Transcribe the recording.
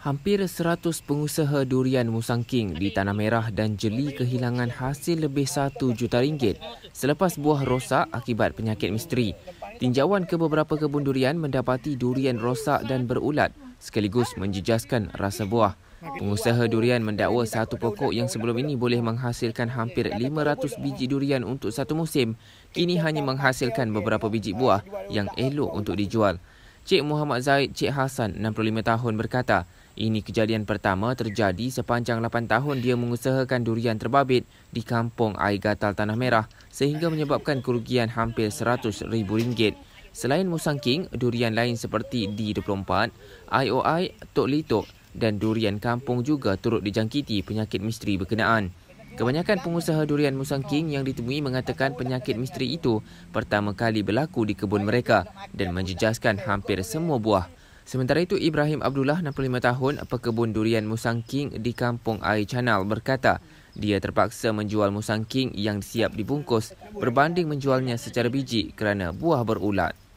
Hampir 100 pengusaha durian Musang King di Tanah Merah dan Jeli kehilangan hasil lebih 1 juta ringgit selepas buah rosak akibat penyakit misteri. Tinjauan ke beberapa kebun durian mendapati durian rosak dan berulat sekaligus menjejaskan rasa buah. Pengusaha durian mendakwa satu pokok yang sebelum ini boleh menghasilkan hampir 500 biji durian untuk satu musim, kini hanya menghasilkan beberapa biji buah yang elok untuk dijual. Cik Muhammad Zaid, Cik Hasan, 65 tahun berkata, ini kejadian pertama terjadi sepanjang 8 tahun dia mengusahakan durian terbabit di kampung Air Gatal Tanah Merah sehingga menyebabkan kerugian hampir RM100,000. Selain Musang King, durian lain seperti D24, IOI, Tok Litok dan durian kampung juga turut dijangkiti penyakit misteri berkenaan. Kebanyakan pengusaha durian Musang King yang ditemui mengatakan penyakit misteri itu pertama kali berlaku di kebun mereka dan menjejaskan hampir semua buah. Sementara itu, Ibrahim Abdullah, 65 tahun, pekebun durian Musang King di kampung Air Canal berkata dia terpaksa menjual Musang King yang siap dibungkus berbanding menjualnya secara biji kerana buah berulat.